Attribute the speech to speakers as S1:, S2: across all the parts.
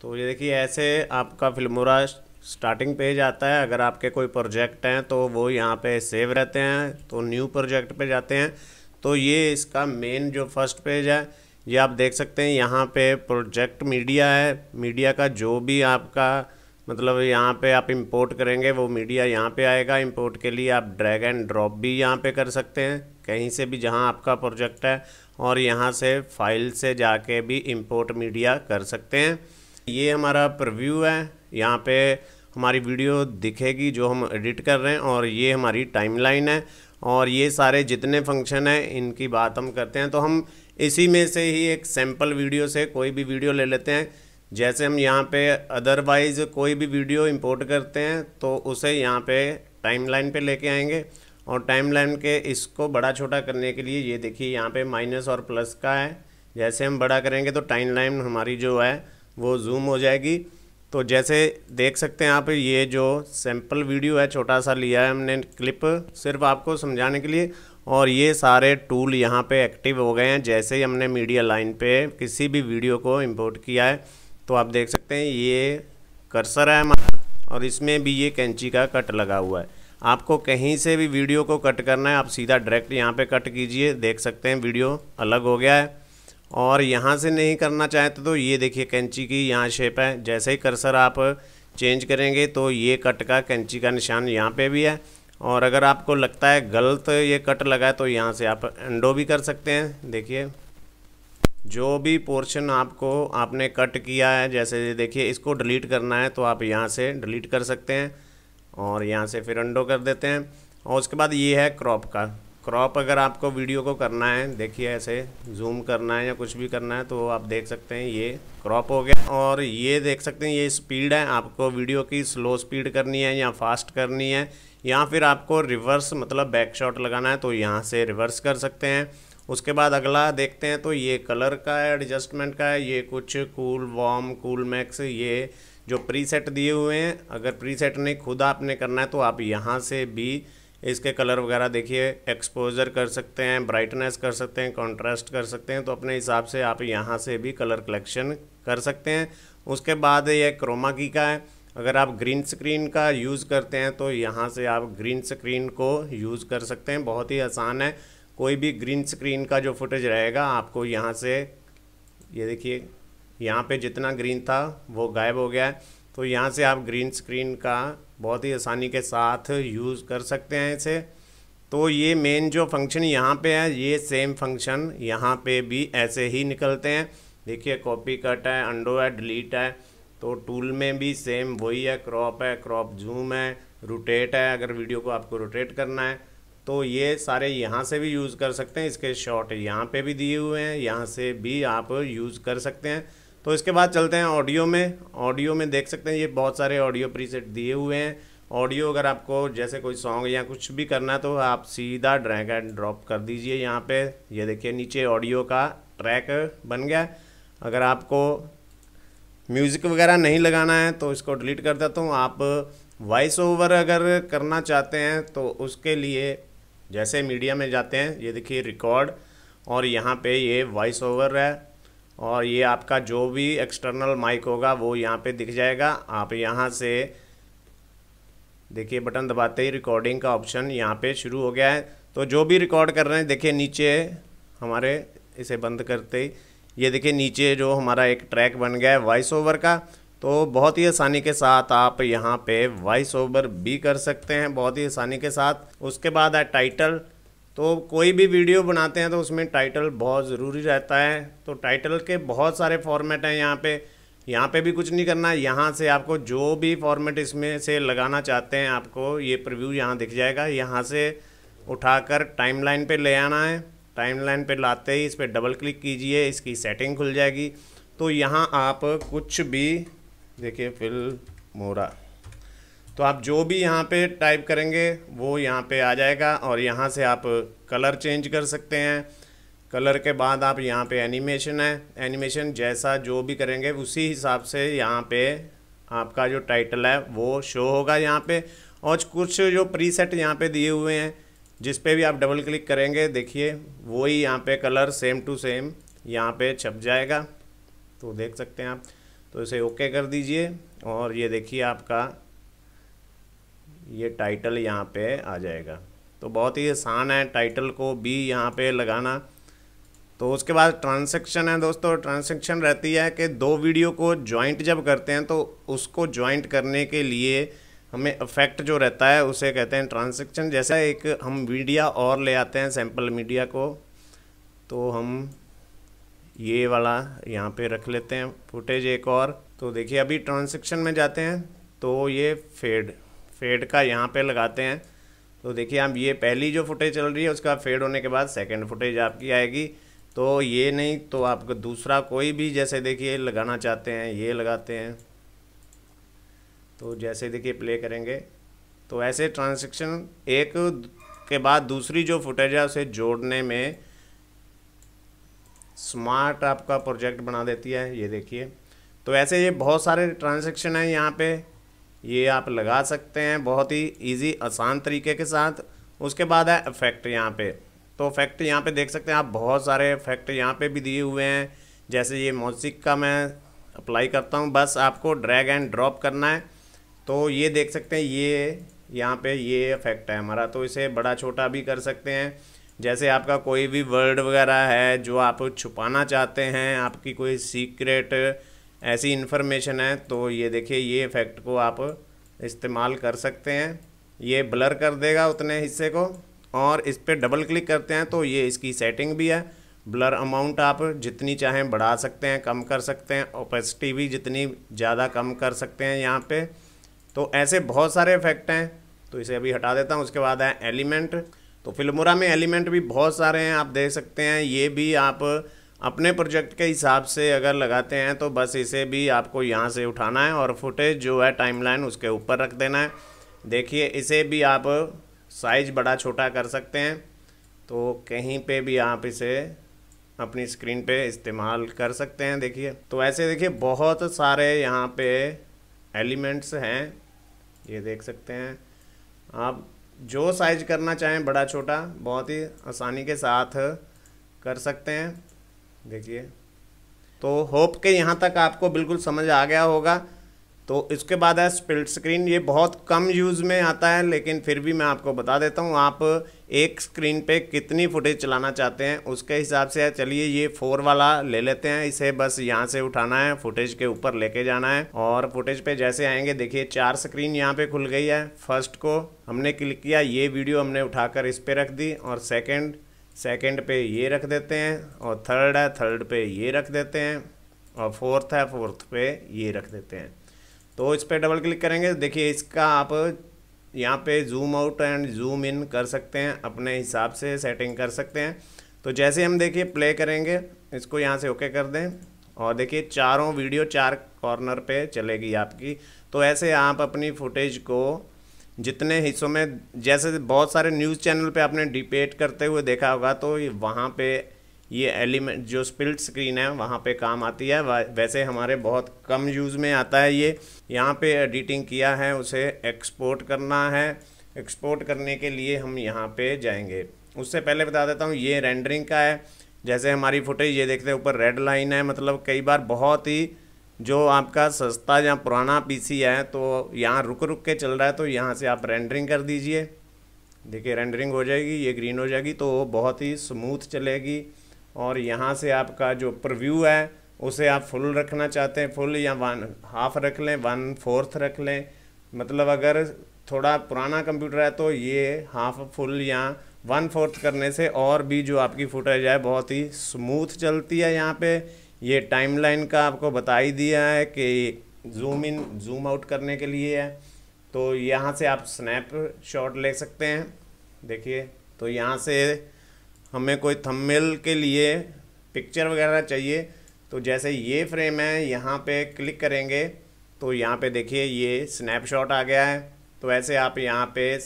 S1: तो ये देखिए ऐसे आपका फिल्मोरा स्टार्टिंग पेज आता है अगर आपके कोई प्रोजेक्ट हैं तो वो यहाँ पे सेव रहते हैं तो न्यू प्रोजेक्ट पे जाते हैं तो ये इसका मेन जो फर्स्ट पेज है ये आप देख सकते हैं यहाँ पे प्रोजेक्ट मीडिया है मीडिया का जो भी आपका मतलब यहाँ पे आप इंपोर्ट करेंगे वो मीडिया यहाँ पे आएगा इंपोर्ट के लिए आप ड्रैग एंड ड्रॉप भी यहाँ पे कर सकते हैं कहीं से भी जहाँ आपका प्रोजेक्ट है और यहाँ से फाइल से जाके भी इंपोर्ट मीडिया कर सकते हैं ये हमारा प्रव्यू है यहाँ पे हमारी वीडियो दिखेगी जो हम एडिट कर रहे हैं और ये हमारी टाइमलाइन है और ये सारे जितने फंक्शन हैं इनकी बात हम करते हैं तो हम इसी में से ही एक सैम्पल वीडियो से कोई भी वीडियो ले लेते हैं जैसे हम यहाँ पे अदरवाइज़ कोई भी वीडियो इंपोर्ट करते हैं तो उसे यहाँ पे टाइमलाइन पे लेके आएंगे और टाइमलाइन के इसको बड़ा छोटा करने के लिए ये देखिए यहाँ पे माइनस और प्लस का है जैसे हम बड़ा करेंगे तो टाइमलाइन हमारी जो है वो जूम हो जाएगी तो जैसे देख सकते हैं आप ये जो सैम्पल वीडियो है छोटा सा लिया है हमने क्लिप सिर्फ आपको समझाने के लिए और ये सारे टूल यहाँ पे एक्टिव हो गए हैं जैसे ही हमने मीडिया लाइन पे किसी भी वीडियो को इंपोर्ट किया है तो आप देख सकते हैं ये कर्सर है हमारा और इसमें भी ये कैंची का कट लगा हुआ है आपको कहीं से भी वीडियो को कट करना है आप सीधा डायरेक्ट यहाँ पे कट कीजिए देख सकते हैं वीडियो अलग हो गया है और यहाँ से नहीं करना चाहते तो ये देखिए कैंची की यहाँ शेप है जैसे ही कर्सर आप चेंज करेंगे तो ये कट का कैंची का निशान यहाँ पे भी है और अगर आपको लगता है गलत ये कट लगा है तो यहाँ से आप एंडो भी कर सकते हैं देखिए जो भी पोर्शन आपको आपने कट किया है जैसे देखिए इसको डिलीट करना है तो आप यहाँ से डिलीट कर सकते हैं और यहाँ से फिर अंडो कर देते हैं और उसके बाद ये है क्रॉप का क्रॉप अगर आपको वीडियो को करना है देखिए ऐसे जूम करना है या कुछ भी करना है तो आप देख सकते हैं ये क्रॉप हो गया और ये देख सकते हैं ये स्पीड है आपको वीडियो की स्लो स्पीड करनी है या फास्ट करनी है या फिर आपको रिवर्स मतलब बैक शॉट लगाना है तो यहाँ से रिवर्स कर सकते हैं उसके बाद अगला देखते हैं तो ये कलर का है एडजस्टमेंट का है ये कुछ कूल वॉम कूल मैक्स ये जो प्रीसेट दिए हुए हैं अगर प्रीसेट नहीं खुद आपने करना है तो आप यहाँ से भी इसके कलर वगैरह देखिए एक्सपोजर कर सकते हैं ब्राइटनेस कर सकते हैं कॉन्ट्रास्ट कर सकते हैं तो अपने हिसाब से आप यहाँ से भी कलर कलेक्शन कर सकते हैं उसके बाद ये क्रोमा की का है अगर आप ग्रीन स्क्रीन का यूज़ करते हैं तो यहाँ से आप ग्रीन स्क्रीन को यूज़ कर सकते हैं बहुत ही आसान है कोई भी ग्रीन स्क्रीन का जो फुटेज रहेगा आपको यहाँ से ये यह देखिए यहाँ पे जितना ग्रीन था वो गायब हो गया है तो यहाँ से आप ग्रीन स्क्रीन का बहुत ही आसानी के साथ यूज़ कर सकते हैं इसे तो ये मेन जो फंक्शन यहाँ पे है ये सेम फंक्शन यहाँ पे भी ऐसे ही निकलते हैं देखिए कॉपी कट है अंडो है डिलीट है तो टूल में भी सेम वही है क्रॉप है क्रॉप जूम है रोटेट है अगर वीडियो को आपको रोटेट करना है तो ये सारे यहाँ से भी यूज़ कर सकते हैं इसके शॉट यहाँ पे भी दिए हुए हैं यहाँ से भी आप यूज़ कर सकते हैं तो इसके बाद चलते हैं ऑडियो में ऑडियो में देख सकते हैं ये बहुत सारे ऑडियो प्रीसेट दिए हुए हैं ऑडियो अगर आपको जैसे कोई सॉन्ग या कुछ भी करना है तो आप सीधा ड्रैग एंड ड्रॉप कर दीजिए यहाँ पे ये देखिए नीचे ऑडियो का ट्रैक बन गया अगर आपको म्यूज़िक वगैरह नहीं लगाना है तो इसको डिलीट कर देता हूँ आप वॉइस ओवर अगर करना चाहते हैं तो उसके लिए जैसे मीडिया में जाते हैं ये देखिए रिकॉर्ड और यहाँ पे ये वॉइस ओवर है और ये आपका जो भी एक्सटर्नल माइक होगा वो यहाँ पे दिख जाएगा आप यहाँ से देखिए बटन दबाते ही रिकॉर्डिंग का ऑप्शन यहाँ पे शुरू हो गया है तो जो भी रिकॉर्ड कर रहे हैं देखिए नीचे हमारे इसे बंद करते ही ये देखिए नीचे जो हमारा एक ट्रैक बन गया है वॉइस ओवर का तो बहुत ही आसानी के साथ आप यहाँ पे वॉइस ओवर भी कर सकते हैं बहुत ही आसानी के साथ उसके बाद है टाइटल तो कोई भी वीडियो बनाते हैं तो उसमें टाइटल बहुत ज़रूरी रहता है तो टाइटल के बहुत सारे फॉर्मेट हैं यहाँ पे यहाँ पे भी कुछ नहीं करना है यहाँ से आपको जो भी फॉर्मेट इसमें से लगाना चाहते हैं आपको ये प्रिव्यू यहाँ दिख जाएगा यहाँ से उठाकर टाइमलाइन पे ले आना है टाइमलाइन पे लाते ही इस पर डबल क्लिक कीजिए इसकी सेटिंग खुल जाएगी तो यहाँ आप कुछ भी देखिए फिल मोरा तो आप जो भी यहाँ पे टाइप करेंगे वो यहाँ पे आ जाएगा और यहाँ से आप कलर चेंज कर सकते हैं कलर के बाद आप यहाँ पे एनिमेशन है एनिमेशन जैसा जो भी करेंगे उसी हिसाब से यहाँ पे आपका जो टाइटल है वो शो होगा यहाँ पे और कुछ जो प्रीसेट यहाँ पे दिए हुए हैं जिस पे भी आप डबल क्लिक करेंगे देखिए वही यहाँ पे कलर सेम टू सेम यहाँ पे छप जाएगा तो देख सकते हैं आप तो इसे ओके कर दीजिए और ये देखिए आपका ये टाइटल यहाँ पे आ जाएगा तो बहुत ही आसान है टाइटल को बी यहाँ पे लगाना तो उसके बाद ट्रांसैक्शन है दोस्तों ट्रांसैक्शन रहती है कि दो वीडियो को ज्वाइंट जब करते हैं तो उसको ज्वाइंट करने के लिए हमें इफेक्ट जो रहता है उसे कहते हैं ट्रांसेक्शन जैसा एक हम मीडिया और ले आते हैं सैम्पल मीडिया को तो हम ये वाला यहाँ पे रख लेते हैं फुटेज एक और तो देखिए अभी ट्रांसैक्शन में जाते हैं तो ये फेड फेड का यहाँ पे लगाते हैं तो देखिए आप ये पहली जो फुटेज चल रही है उसका फेड होने के बाद सेकंड फुटेज आपकी आएगी तो ये नहीं तो आप दूसरा कोई भी जैसे देखिए लगाना चाहते हैं ये लगाते हैं तो जैसे देखिए प्ले करेंगे तो ऐसे ट्रांजेक्शन एक के बाद दूसरी जो फुटेज है उसे जोड़ने में स्मार्ट आपका प्रोजेक्ट बना देती है ये देखिए तो ऐसे ये बहुत सारे ट्रांजेक्शन हैं यहाँ पे ये आप लगा सकते हैं बहुत ही इजी आसान तरीके के साथ उसके बाद है इफेक्ट यहाँ पे तो इफेक्ट यहाँ पे देख सकते हैं आप बहुत सारे इफेक्ट यहाँ पे भी दिए हुए हैं जैसे ये मौसिक का मैं अप्लाई करता हूँ बस आपको ड्रैग एंड ड्रॉप करना है तो ये देख सकते हैं ये यहाँ पे ये इफेक्ट है हमारा तो इसे बड़ा छोटा भी कर सकते हैं जैसे आपका कोई भी वर्ड वगैरह है जो आप छुपाना चाहते हैं आपकी कोई सीक्रेट ऐसी इन्फॉर्मेशन है तो ये देखिए ये इफ़ेक्ट को आप इस्तेमाल कर सकते हैं ये ब्लर कर देगा उतने हिस्से को और इस पर डबल क्लिक करते हैं तो ये इसकी सेटिंग भी है ब्लर अमाउंट आप जितनी चाहें बढ़ा सकते हैं कम कर सकते हैं ओपेसिटी भी जितनी ज़्यादा कम कर सकते हैं यहाँ पे तो ऐसे बहुत सारे इफेक्ट हैं तो इसे अभी हटा देता हूँ उसके बाद है एलिमेंट तो फिल्मोरा में एलिमेंट भी बहुत सारे हैं आप देख सकते हैं ये भी आप अपने प्रोजेक्ट के हिसाब से अगर लगाते हैं तो बस इसे भी आपको यहाँ से उठाना है और फुटेज जो है टाइमलाइन उसके ऊपर रख देना है देखिए इसे भी आप साइज बड़ा छोटा कर सकते हैं तो कहीं पे भी आप इसे अपनी स्क्रीन पे इस्तेमाल कर सकते हैं देखिए तो ऐसे देखिए बहुत सारे यहाँ पे एलिमेंट्स हैं ये देख सकते हैं आप जो साइज करना चाहें बड़ा छोटा बहुत ही आसानी के साथ कर सकते हैं देखिए तो होप के यहाँ तक आपको बिल्कुल समझ आ गया होगा तो इसके बाद है स्पिल्ट स्क्रीन ये बहुत कम यूज़ में आता है लेकिन फिर भी मैं आपको बता देता हूँ आप एक स्क्रीन पे कितनी फुटेज चलाना चाहते हैं उसके हिसाब से चलिए ये फोर वाला ले लेते हैं इसे बस यहाँ से उठाना है फुटेज के ऊपर लेके जाना है और फुटेज पे जैसे आएंगे देखिए चार स्क्रीन यहाँ पे खुल गई है फर्स्ट को हमने क्लिक किया ये वीडियो हमने उठाकर इस पर रख दी और सेकेंड सेकंड पे ये रख देते हैं और थर्ड है थर्ड पे ये रख देते हैं और फोर्थ है फोर्थ पे ये रख देते हैं तो इस पर डबल क्लिक करेंगे देखिए इसका आप यहाँ पे zoom out and zoom in कर सकते हैं अपने हिसाब से सेटिंग कर सकते हैं तो जैसे हम देखिए प्ले करेंगे इसको यहाँ से ओके कर दें और देखिए चारों वीडियो चार कॉर्नर पे चलेगी आपकी तो ऐसे आप अपनी फुटेज को जितने हिस्सों में जैसे बहुत सारे न्यूज़ चैनल पे आपने डिबेट करते हुए देखा होगा तो वहाँ पे ये एलिमेंट जो स्पिल्ट स्क्रीन है वहाँ पे काम आती है वैसे हमारे बहुत कम यूज़ में आता है ये यहाँ पे एडिटिंग किया है उसे एक्सपोर्ट करना है एक्सपोर्ट करने के लिए हम यहाँ पे जाएंगे उससे पहले बता देता हूँ ये रेंडरिंग का है जैसे हमारी फुटेज ये देखते हैं ऊपर रेड लाइन है मतलब कई बार बहुत ही जो आपका सस्ता या पुराना पीसी है तो यहाँ रुक रुक के चल रहा है तो यहाँ से आप रेंडरिंग कर दीजिए देखिए रेंडरिंग हो जाएगी ये ग्रीन हो जाएगी तो बहुत ही स्मूथ चलेगी और यहाँ से आपका जो प्रव्यू है उसे आप फुल रखना चाहते हैं फुल या वन हाफ रख लें वन फोर्थ रख लें मतलब अगर थोड़ा पुराना कंप्यूटर है तो ये हाफ फुल या वन फोर्थ करने से और भी जो आपकी फुटेज है बहुत ही स्मूथ चलती है यहाँ पे ये टाइमलाइन का आपको बता ही दिया है कि जूम इन जूम आउट करने के लिए है तो यहाँ से आप स्नैप शॉट ले सकते हैं देखिए तो यहाँ से हमें कोई थंबनेल के लिए पिक्चर वगैरह चाहिए तो जैसे ये फ्रेम है यहाँ पे क्लिक करेंगे तो यहाँ पे देखिए ये स्नैप शॉट आ गया है तो ऐसे आप यहाँ पे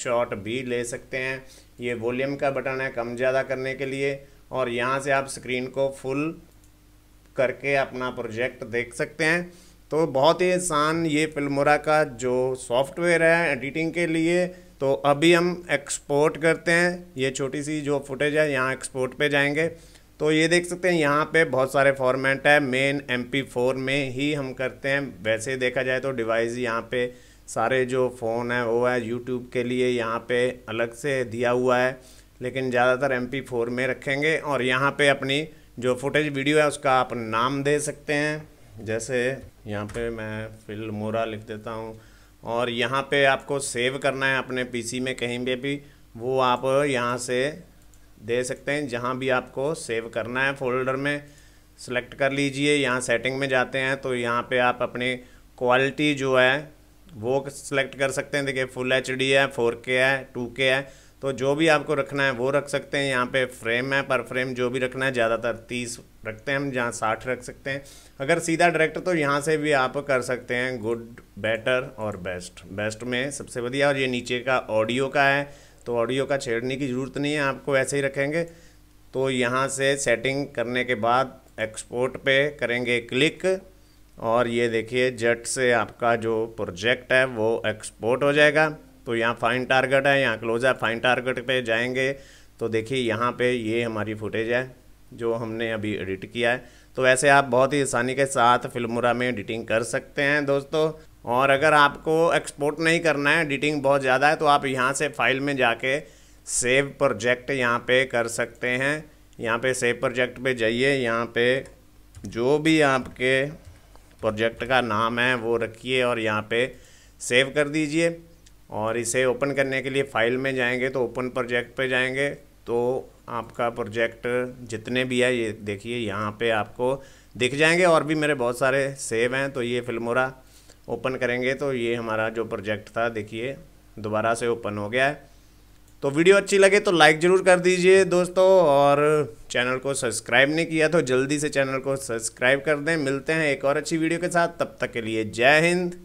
S1: शॉट भी ले सकते हैं ये वॉल्यूम का बटन है कम ज़्यादा करने के लिए और यहाँ से आप स्क्रीन को फुल करके अपना प्रोजेक्ट देख सकते हैं तो बहुत ही आसान ये फिल्मोरा का जो सॉफ्टवेयर है एडिटिंग के लिए तो अभी हम एक्सपोर्ट करते हैं ये छोटी सी जो फुटेज है यहाँ एक्सपोर्ट पे जाएंगे तो ये देख सकते हैं यहाँ पे बहुत सारे फॉर्मेट है मेन एम फोर में ही हम करते हैं वैसे देखा जाए तो डिवाइस यहाँ पे सारे जो फ़ोन है वो है यूट्यूब के लिए यहाँ पे अलग से दिया हुआ है लेकिन ज़्यादातर एम फोर में रखेंगे और यहाँ पे अपनी जो फुटेज वीडियो है उसका आप नाम दे सकते हैं जैसे यहाँ पे मैं फिल मोरा लिख देता हूँ और यहाँ पे आपको सेव करना है अपने पीसी में कहीं पर भी वो आप यहाँ से दे सकते हैं जहाँ भी आपको सेव करना है फोल्डर में सेलेक्ट कर लीजिए यहाँ सेटिंग में जाते हैं तो यहाँ पे आप अपनी क्वालिटी जो है वो सिलेक्ट कर सकते हैं देखिए फुल एच डी है फोर के है टू के है तो जो भी आपको रखना है वो रख सकते हैं यहाँ पे फ्रेम है पर फ्रेम जो भी रखना है ज़्यादातर तीस रखते हैं हम जहाँ साठ रख सकते हैं अगर सीधा डायरेक्ट तो यहाँ से भी आप कर सकते हैं गुड बेटर और बेस्ट बेस्ट में सबसे बढ़िया और ये नीचे का ऑडियो का है तो ऑडियो का छेड़ने की ज़रूरत नहीं है आपको ऐसे ही रखेंगे तो यहाँ से सेटिंग करने के बाद एक्सपोर्ट पर करेंगे क्लिक और ये देखिए जट से आपका जो प्रोजेक्ट है वो एक्सपोर्ट हो जाएगा तो यहाँ फाइन टारगेट है यहाँ क्लोज है फाइन टारगेट पे जाएंगे तो देखिए यहाँ पे ये हमारी फुटेज है जो हमने अभी एडिट किया है तो ऐसे आप बहुत ही आसानी के साथ फिल्मा में एडिटिंग कर सकते हैं दोस्तों और अगर आपको एक्सपोर्ट नहीं करना है एडिटिंग बहुत ज़्यादा है तो आप यहाँ से फाइल में जाके सेव प्रोजेक्ट यहाँ पे कर सकते हैं यहाँ पे सेव प्रोजेक्ट पे जाइए यहाँ पे जो भी आपके प्रोजेक्ट का नाम है वो रखिए और यहाँ पे सेव कर दीजिए और इसे ओपन करने के लिए फाइल में जाएंगे तो ओपन प्रोजेक्ट पे जाएंगे तो आपका प्रोजेक्ट जितने भी है ये देखिए यहाँ पे आपको दिख जाएंगे और भी मेरे बहुत सारे सेव हैं तो ये फिल्मोरा ओपन करेंगे तो ये हमारा जो प्रोजेक्ट था देखिए दोबारा से ओपन हो गया है तो वीडियो अच्छी लगे तो लाइक ज़रूर कर दीजिए दोस्तों और चैनल को सब्सक्राइब नहीं किया तो जल्दी से चैनल को सब्सक्राइब कर दें मिलते हैं एक और अच्छी वीडियो के साथ तब तक के लिए जय हिंद